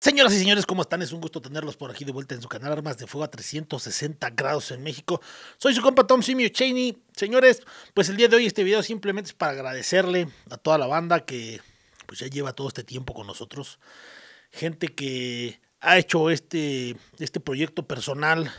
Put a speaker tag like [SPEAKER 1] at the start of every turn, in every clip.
[SPEAKER 1] Señoras y señores, ¿cómo están? Es un gusto tenerlos por aquí de vuelta en su canal Armas de Fuego a 360 grados en México. Soy su compa Tom Simio Cheney. Señores, pues el día de hoy este video simplemente es para agradecerle a toda la banda que pues ya lleva todo este tiempo con nosotros. Gente que ha hecho este, este proyecto personal,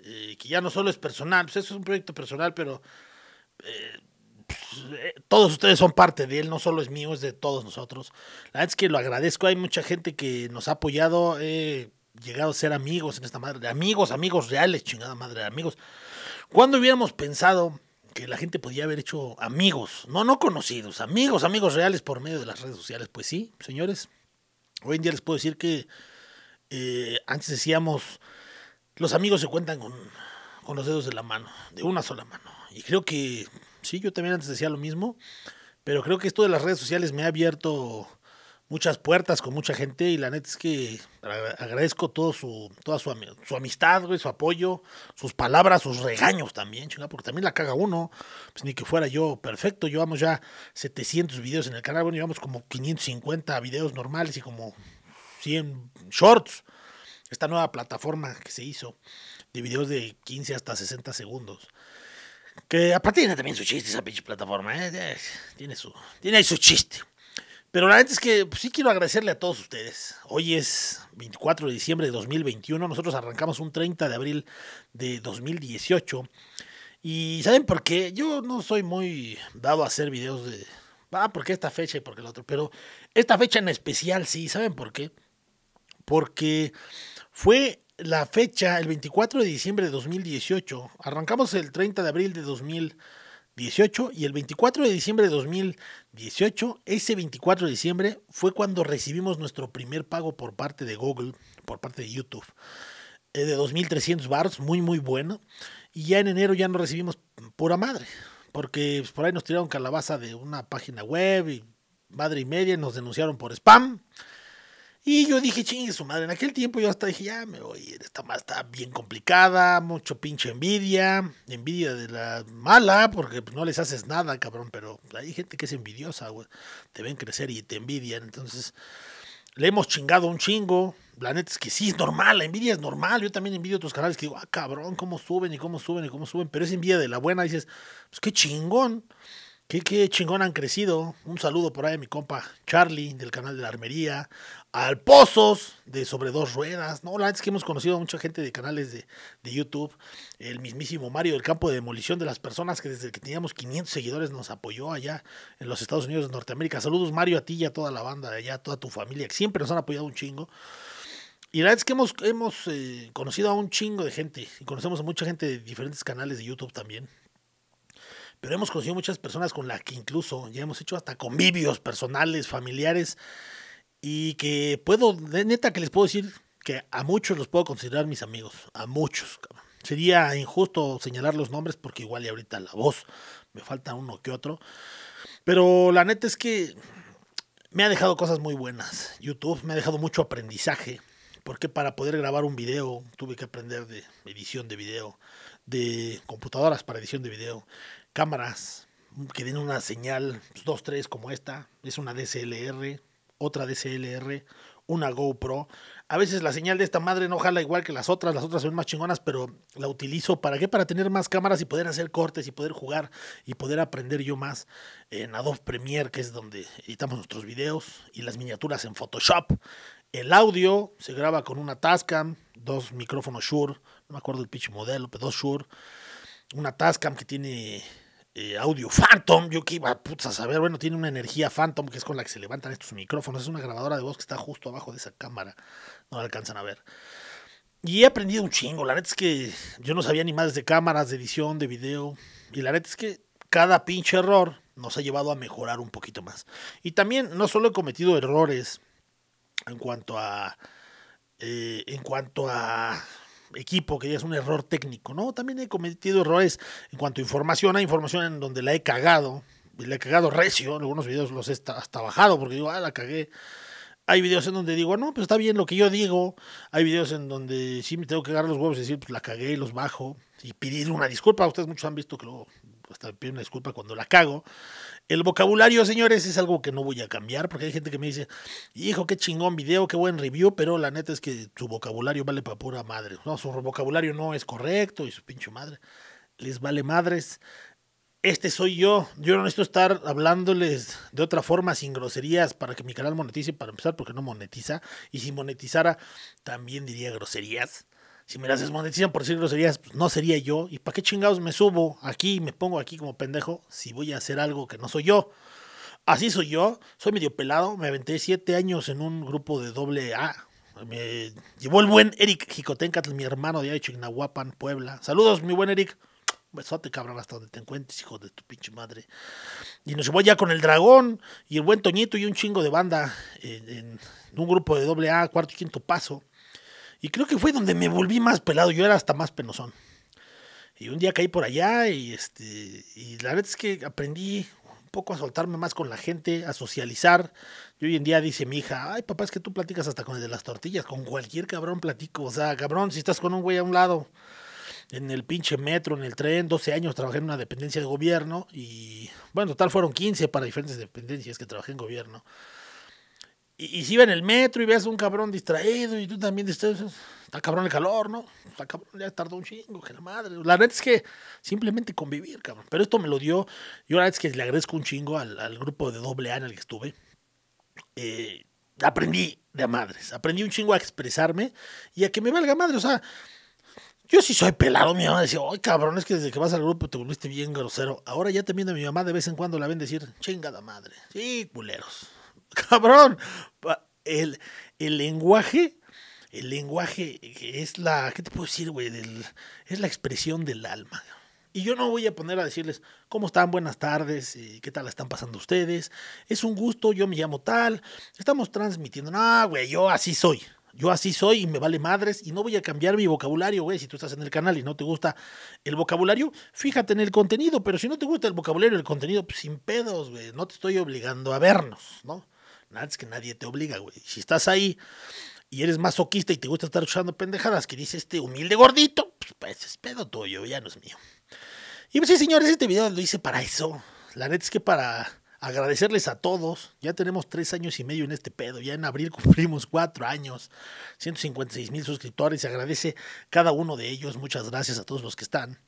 [SPEAKER 1] eh, que ya no solo es personal, pues eso es un proyecto personal, pero eh, pues, eh, todos ustedes son parte de él, no solo es mío, es de todos nosotros. La verdad es que lo agradezco, hay mucha gente que nos ha apoyado, he llegado a ser amigos en esta madre, amigos, amigos reales, chingada madre, amigos. ¿Cuándo hubiéramos pensado que la gente podía haber hecho amigos? No, no conocidos, amigos, amigos reales por medio de las redes sociales. Pues sí, señores, hoy en día les puedo decir que eh, antes decíamos, los amigos se cuentan con, con los dedos de la mano, de una sola mano. Y creo que Sí, yo también antes decía lo mismo, pero creo que esto de las redes sociales me ha abierto muchas puertas con mucha gente y la neta es que agradezco todo su, toda su, amistad, güey, su apoyo, sus palabras, sus regaños también, chingada, porque también la caga uno, pues ni que fuera yo perfecto, llevamos ya 700 videos en el canal, bueno, llevamos como 550 videos normales y como 100 shorts, esta nueva plataforma que se hizo de videos de 15 hasta 60 segundos. Que aparte tiene también su chiste esa pinche plataforma, ¿eh? Tiene, su, tiene ahí su chiste. Pero la verdad es que pues, sí quiero agradecerle a todos ustedes. Hoy es 24 de diciembre de 2021. Nosotros arrancamos un 30 de abril de 2018. Y ¿saben por qué? Yo no soy muy dado a hacer videos de... Ah, porque esta fecha y porque el otro. Pero esta fecha en especial sí. ¿Saben por qué? Porque fue la fecha, el 24 de diciembre de 2018. Arrancamos el 30 de abril de 2018 y el 24 de diciembre de 2018, ese 24 de diciembre fue cuando recibimos nuestro primer pago por parte de Google, por parte de YouTube, eh, de 2.300 bars, muy muy bueno. Y ya en enero ya no recibimos pura madre, porque pues, por ahí nos tiraron calabaza de una página web y madre y media, nos denunciaron por spam. Y yo dije, chingue su madre, en aquel tiempo yo hasta dije, ya me voy, esta más está bien complicada, mucho pinche envidia, envidia de la mala, porque pues, no les haces nada, cabrón, pero hay gente que es envidiosa, güey, te ven crecer y te envidian, entonces le hemos chingado un chingo, la neta es que sí, es normal, la envidia es normal, yo también envidio otros canales que digo, ah, cabrón, cómo suben y cómo suben y cómo suben, pero es envidia de la buena, dices, pues qué chingón, Qué, qué, chingón han crecido. Un saludo por ahí a mi compa Charlie del canal de la armería, al Pozos de Sobre Dos Ruedas. No, la verdad es que hemos conocido a mucha gente de canales de, YouTube. El mismísimo Mario del Campo de Demolición de las personas que desde que teníamos 500 seguidores nos apoyó allá en los Estados Unidos de Norteamérica. Saludos Mario a ti y a toda la banda de allá, toda tu familia que siempre nos han apoyado un chingo. Y la verdad es que hemos, hemos eh, conocido a un chingo de gente y conocemos a mucha gente de diferentes canales de YouTube también pero hemos conocido muchas personas con las que incluso ya hemos hecho hasta convivios personales, familiares, y que puedo, neta que les puedo decir que a muchos los puedo considerar mis amigos, a muchos. Sería injusto señalar los nombres porque igual y ahorita la voz me falta uno que otro. Pero la neta es que me ha dejado cosas muy buenas. YouTube me ha dejado mucho aprendizaje. Porque para poder grabar un video tuve que aprender de edición de video, de computadoras para edición de video, cámaras que den una señal, 2 pues, dos, como esta, es una DSLR, otra DSLR, una GoPro. A veces la señal de esta madre no jala igual que las otras, las otras son más chingonas, pero la utilizo para qué? Para tener más cámaras y poder hacer cortes y poder jugar y poder aprender yo más en Adobe Premiere, que es donde editamos nuestros videos y las miniaturas en Photoshop. El audio se graba con una Tascam, dos micrófonos Shure, no me acuerdo el pitch modelo, pero dos Shure, una Tascam que tiene eh, audio Phantom, yo que iba a a saber, bueno, tiene una energía Phantom que es con la que se levantan estos micrófonos, es una grabadora de voz que está justo abajo de esa cámara, no la alcanzan a ver. Y he aprendido un chingo, la neta es que yo no sabía ni más de cámaras, de edición, de video, y la neta es que cada pinche error nos ha llevado a mejorar un poquito más. Y también no solo he cometido errores en cuanto a... Eh, en cuanto a equipo, que ya es un error técnico, ¿no? También he cometido errores en cuanto a información, hay información en donde la he cagado, y la he cagado recio, en algunos videos los he hasta bajado porque digo, ah, la cagué. Hay videos en donde digo, no, pues está bien lo que yo digo. Hay videos en donde sí me tengo que agarrar los huevos y decir, pues la cagué y los bajo. Y pedir una disculpa. Ustedes muchos han visto que luego hasta pido una disculpa cuando la cago. El vocabulario, señores, es algo que no voy a cambiar porque hay gente que me dice, hijo, qué chingón video, qué buen review, pero la neta es que su vocabulario vale para pura madre. No, su vocabulario no es correcto y su pinche madre. Les vale madres. Este soy yo. Yo no necesito estar hablándoles de otra forma, sin groserías, para que mi canal monetice, para empezar, porque no monetiza. Y si monetizara, también diría groserías si me las desmonetizan por decir groserías, pues, no sería yo. ¿Y para qué chingados me subo aquí y me pongo aquí como pendejo si voy a hacer algo que no soy yo? Así soy yo, soy medio pelado, me aventé siete años en un grupo de doble A. Me llevó el buen Eric Jicotencatl, mi hermano de Chignahuapan, Puebla. Saludos, mi buen Eric. Besote, cabrón, hasta donde te encuentres, hijo de tu pinche madre. Y nos llevó ya con el dragón y el buen Toñito y un chingo de banda en un grupo de doble A, cuarto y quinto paso. Y creo que fue donde me volví más pelado. Yo era hasta más penosón. Y un día caí por allá y, este, y la verdad es que aprendí un poco a soltarme más con la gente, a socializar. Y hoy en día dice mi hija, ay papá, es que tú platicas hasta con el de las tortillas, con cualquier cabrón platico. O sea, cabrón, si estás con un güey a un lado, en el pinche metro, en el tren, 12 años trabajé en una dependencia de gobierno y, bueno, total fueron 15 para diferentes dependencias que trabajé en gobierno. Y, si iba en el metro y veas a un cabrón distraído y tú también distraído, está cabrón el calor, ¿no? Está cabrón, ya tardó un chingo, que la madre. La neta es que simplemente convivir, cabrón. Pero esto me lo dio, yo la neta es que le agradezco un chingo al, al grupo de doble A en el que estuve. Eh, aprendí de madres, aprendí un chingo a expresarme y a que me valga madre, o sea... Yo sí soy pelado, mi mamá decía, ay cabrón, es que desde que vas al grupo te volviste bien grosero. Ahora ya también a mi mamá de vez en cuando la ven decir, chingada madre. Sí, culeros. Cabrón. El, lenguaje, el lenguaje es la, ¿qué te puedo decir, güey? es la expresión del alma. Y yo no voy a poner a decirles cómo están, buenas tardes, eh, qué tal están pasando ustedes. Es un gusto, yo me llamo tal. Estamos transmitiendo. No, güey, yo así soy. Yo así soy y me vale madres y no voy a cambiar mi vocabulario, güey. Si tú estás en el canal y no te gusta el vocabulario, fíjate en el contenido. Pero si no te gusta el vocabulario, el contenido, pues sin pedos, güey. No te estoy obligando a vernos, ¿no? Nada, es que nadie te obliga, güey. Si estás ahí y eres masoquista y te gusta estar escuchando pendejadas que dice este humilde gordito, pues, pues es pedo tuyo, ya no es mío. Y pues sí, señores, este video lo hice para eso. La neta es que para agradecerles a todos. Ya tenemos tres años y medio en este pedo. Ya en abril cumplimos cuatro años, 156 mil suscriptores. Se agradece cada uno de ellos. Muchas gracias a todos los que están.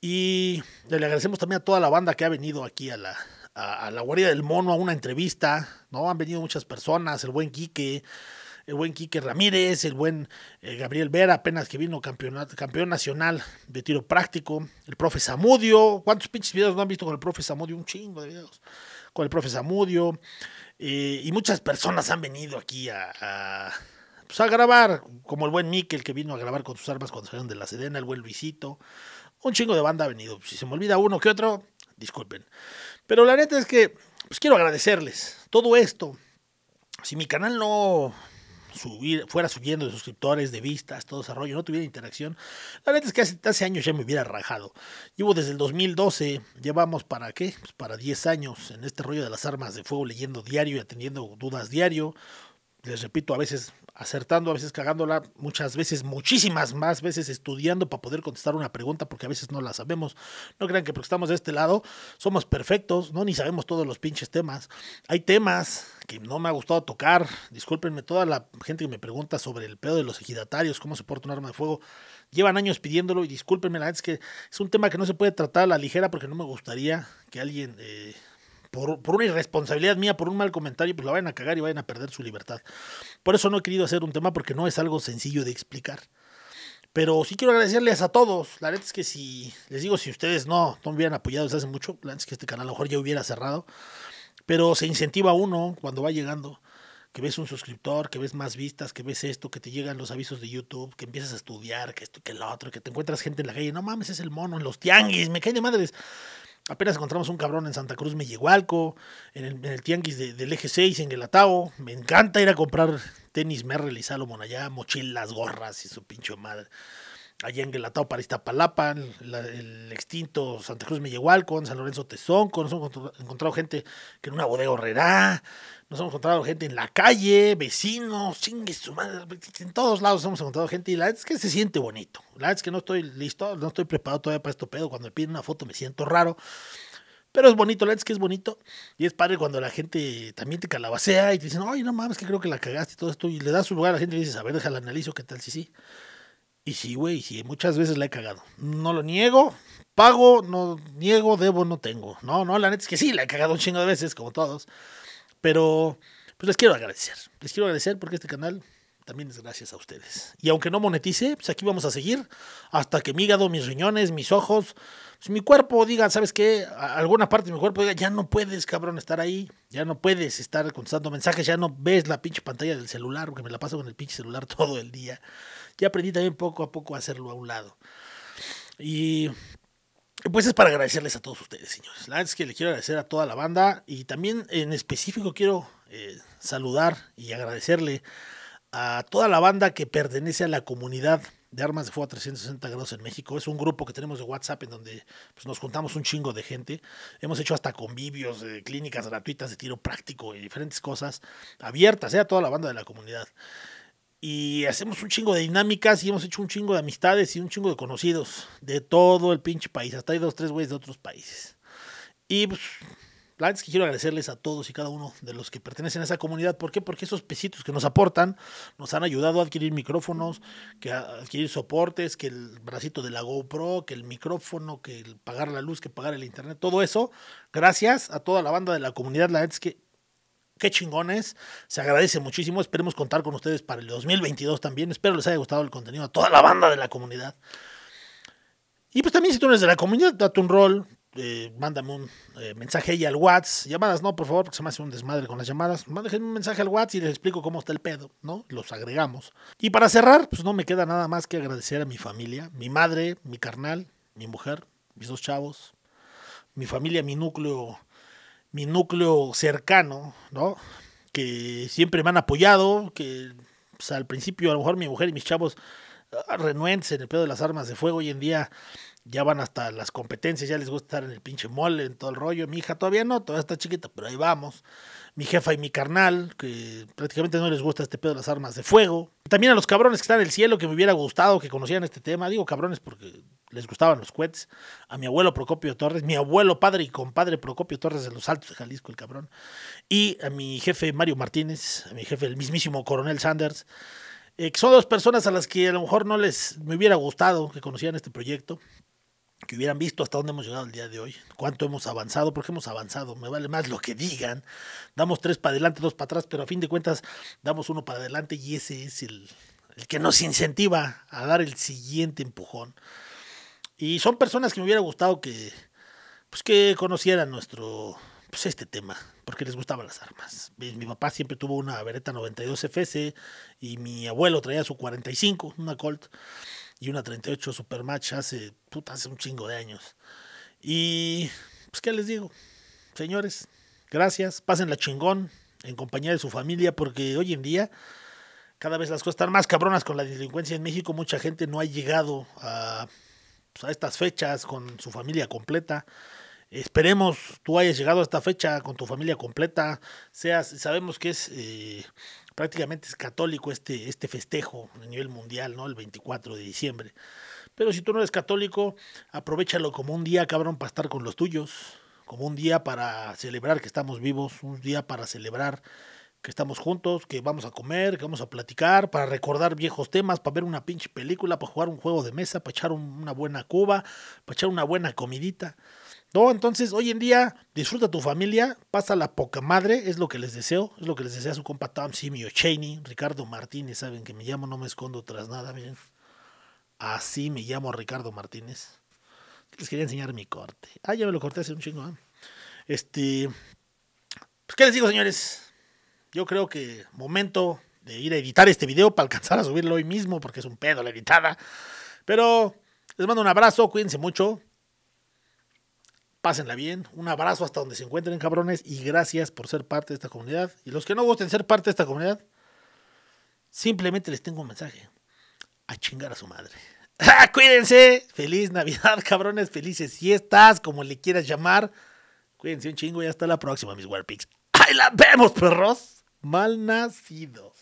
[SPEAKER 1] Y le agradecemos también a toda la banda que ha venido aquí a la, a, la guardia del mono a una entrevista, ¿no? Han venido muchas personas, el buen Quique, el buen Quique Ramírez, el buen eh, Gabriel Vera, apenas que vino campeón nacional de tiro práctico, el profe Samudio, ¿cuántos pinches videos no han visto con el profe Samudio? Un chingo de videos con el profe Samudio, eh, y muchas personas han venido aquí a, pues, a, grabar, como el buen Miquel que vino a grabar con sus armas cuando salieron de la Sedena, el buen Luisito, un chingo de banda ha venido, si se me olvida uno que otro, disculpen. Pero la neta es que pues quiero agradecerles todo esto. Si mi canal no subir, fuera subiendo de suscriptores, de vistas, todo ese rollo, no tuviera interacción, la neta es que hace, hace años ya me hubiera rajado. Llevo desde el 2012, llevamos para qué? Pues, para 10 años en este rollo de las armas de fuego, leyendo diario y atendiendo dudas diario les repito, a veces acertando, a veces cagándola, muchas veces, muchísimas más veces estudiando para poder contestar una pregunta porque a veces no la sabemos. No crean que porque estamos de este lado somos perfectos, ¿no? Ni sabemos todos los pinches temas. Hay temas que no me ha gustado tocar. Discúlpenme, toda la gente que me pregunta sobre el pedo de los ejidatarios, cómo se porta un arma de fuego. Llevan años pidiéndolo y discúlpenme, la verdad es que es un tema que no se puede tratar a la ligera porque no me gustaría que alguien... Eh, por, una irresponsabilidad mía, por un mal comentario, pues la vayan a cagar y vayan a perder su libertad. Por eso no he querido hacer un tema porque no es algo sencillo de explicar. Pero sí quiero agradecerles a todos. La neta es que si, les digo, si ustedes no, no me hubieran apoyado desde hace mucho, antes que este canal a lo mejor ya hubiera cerrado. Pero se incentiva uno cuando va llegando que ves un suscriptor, que ves más vistas, que ves esto, que te llegan los avisos de YouTube, que empiezas a estudiar, que esto, que lo otro, que te encuentras gente en la calle, no mames, es el mono, en los tianguis, me caen de madres. Apenas encontramos un cabrón en Santa Cruz, Mellehualco, en el, en el tianguis del eje 6, en el Atao, Me encanta ir a comprar tenis Merrell y Salomon mochilas, gorras y su pinche madre allá en Guelatao para el, el extinto Santa Cruz Mellehualco, San Lorenzo Tezonco, nos hemos encontrado gente que en una bodega horrera, nos hemos encontrado gente en la calle, vecinos, chingues su madre, en todos lados hemos encontrado gente y la verdad es que se siente bonito. La verdad es que no estoy listo, no estoy preparado todavía para esto pedo, cuando me piden una foto me siento raro. Pero es bonito, la es que es bonito. Y es padre cuando la gente también te calabacea y te dicen, ay, no mames, que creo que la cagaste y todo esto. Y le das su lugar a la gente y dices, a ver, déjala analizo, qué tal sí. sí? Y sí, güey, sí, muchas veces la he cagado. No lo niego, pago, no niego, debo, no tengo. No, no, la neta es que sí, la he cagado un chingo de veces, como todos. Pero, pues les quiero agradecer. Les quiero agradecer porque este canal también es gracias a ustedes. Y aunque no monetice, pues aquí vamos a seguir hasta que mi hígado, mis riñones, mis ojos, pues mi cuerpo diga, ¿sabes qué? alguna parte de mi cuerpo diga, ya no puedes, cabrón, estar ahí, ya no puedes estar contestando mensajes, ya no ves la pinche pantalla del celular, porque me la paso con el pinche celular todo el día ya aprendí también poco a poco a hacerlo a un lado. Y pues es para agradecerles a todos ustedes, señores. La es que le quiero agradecer a toda la banda y también en específico quiero eh, saludar y agradecerle a toda la banda que pertenece a la comunidad de Armas de Fuego a 360 grados en México. Es un grupo que tenemos de WhatsApp en donde pues, nos juntamos un chingo de gente. Hemos hecho hasta convivios, clínicas gratuitas de tiro práctico y diferentes cosas abiertas eh, a toda la banda de la comunidad y hacemos un chingo de dinámicas y hemos hecho un chingo de amistades y un chingo de conocidos de todo el pinche país. Hasta hay dos, tres güeyes de otros países. Y pues, la que quiero agradecerles a todos y cada uno de los que pertenecen a esa comunidad. ¿Por qué? Porque esos pesitos que nos aportan nos han ayudado a adquirir micrófonos, que adquirir soportes, que el bracito de la GoPro, que el micrófono, que el pagar la luz, que pagar el internet, todo eso. Gracias a toda la banda de la comunidad. La es que qué chingones. Se agradece muchísimo. Esperemos contar con ustedes para el 2022 también. Espero les haya gustado el contenido a toda la banda de la comunidad. Y pues también si tú eres de la comunidad, date un rol, eh, mándame un eh, mensaje ahí al WhatsApp. Llamadas no, por favor, porque se me hace un desmadre con las llamadas. Mándenme un mensaje al WhatsApp y les explico cómo está el pedo, ¿no? Los agregamos. Y para cerrar, pues no me queda nada más que agradecer a mi familia, mi madre, mi carnal, mi mujer, mis dos chavos, mi familia, mi núcleo mi núcleo cercano, ¿no? Que siempre me han apoyado, que pues, al principio a lo mejor mi mujer y mis chavos ah, renuentes en el pedo de las armas de fuego hoy en día ya van hasta las competencias, ya les gusta estar en el pinche mole, en todo el rollo. Mi hija todavía no, todavía está chiquita, pero ahí vamos. Mi jefa y mi carnal, que prácticamente no les gusta este pedo de las armas de fuego. También a los cabrones que están en el cielo, que me hubiera gustado que conocieran este tema. Digo cabrones porque les gustaban los cohetes. A mi abuelo Procopio Torres, mi abuelo padre y compadre Procopio Torres de los Altos de Jalisco, el cabrón. Y a mi jefe Mario Martínez, a mi jefe el mismísimo coronel Sanders. Eh, son dos personas a las que a lo mejor no les me hubiera gustado que conocieran este proyecto que hubieran visto hasta dónde hemos llegado el día de hoy, cuánto hemos avanzado, porque hemos avanzado, me vale más lo que digan, damos tres para adelante, dos para atrás, pero a fin de cuentas damos uno para adelante y ese es el, el que nos incentiva a dar el siguiente empujón. Y son personas que me hubiera gustado que, pues que conocieran nuestro, pues este tema, porque les gustaban las armas. Mi papá siempre tuvo una Beretta 92 FS y mi abuelo traía su 45, una Colt y una 38 Supermatch hace, puta, hace un chingo de años. Y, pues, ¿qué les digo? Señores, gracias, pásenla chingón en compañía de su familia, porque hoy en día cada vez las cosas están más cabronas con la delincuencia en México. Mucha gente no ha llegado a, pues, a estas fechas con su familia completa. Esperemos tú hayas llegado a esta fecha con tu familia completa. Seas, sabemos que es eh, prácticamente es católico este, este festejo a nivel mundial, ¿no? El 24 de diciembre. Pero si tú no eres católico, aprovechalo como un día, cabrón, para estar con los tuyos, como un día para celebrar que estamos vivos, un día para celebrar que estamos juntos, que vamos a comer, que vamos a platicar, para recordar viejos temas, para ver una pinche película, para jugar un juego de mesa, para echar una buena cuba, para echar una buena comidita. No, entonces hoy en día disfruta tu familia, pasa la poca madre, es lo que les deseo, es lo que les desea su compa Tom Simio Cheney, Ricardo Martínez, saben que me llamo, no me escondo tras nada, miren. Así me llamo Ricardo Martínez. Les quería enseñar mi corte. Ah, ya me lo corté hace un chingo. ¿eh? Este, pues qué les digo, señores. Yo creo que momento de ir a editar este video para alcanzar a subirlo hoy mismo porque es un pedo la editada. Pero les mando un abrazo, cuídense mucho. Pásenla bien, un abrazo hasta donde se encuentren, cabrones, y gracias por ser parte de esta comunidad. Y los que no gusten ser parte de esta comunidad, simplemente les tengo un mensaje. A chingar a su madre. Ah, cuídense. Feliz Navidad, cabrones. Felices estás como le quieras llamar. Cuídense un chingo y hasta la próxima, mis Warpix. ¡Ahí la vemos, perros! Mal nacidos.